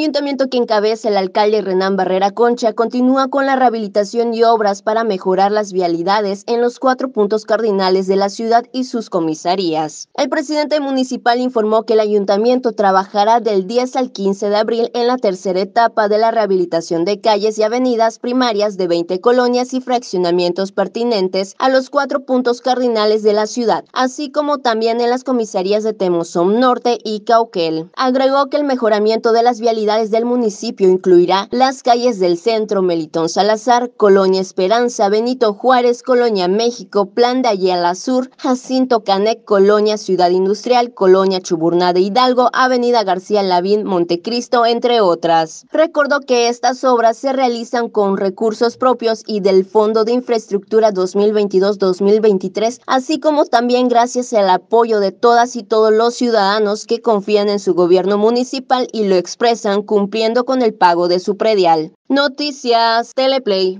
ayuntamiento que encabeza el alcalde Renán Barrera Concha continúa con la rehabilitación y obras para mejorar las vialidades en los cuatro puntos cardinales de la ciudad y sus comisarías. El presidente municipal informó que el ayuntamiento trabajará del 10 al 15 de abril en la tercera etapa de la rehabilitación de calles y avenidas primarias de 20 colonias y fraccionamientos pertinentes a los cuatro puntos cardinales de la ciudad, así como también en las comisarías de Temozón Norte y Cauquel. Agregó que el mejoramiento de las vialidades del municipio incluirá las calles del centro Melitón Salazar, Colonia Esperanza, Benito Juárez, Colonia México, Plan de Ayala Sur, Jacinto Canec, Colonia Ciudad Industrial, Colonia Chuburná de Hidalgo, Avenida García Lavín, Montecristo, entre otras. Recordó que estas obras se realizan con recursos propios y del Fondo de Infraestructura 2022-2023, así como también gracias al apoyo de todas y todos los ciudadanos que confían en su gobierno municipal y lo expresan cumpliendo con el pago de su predial. Noticias Teleplay.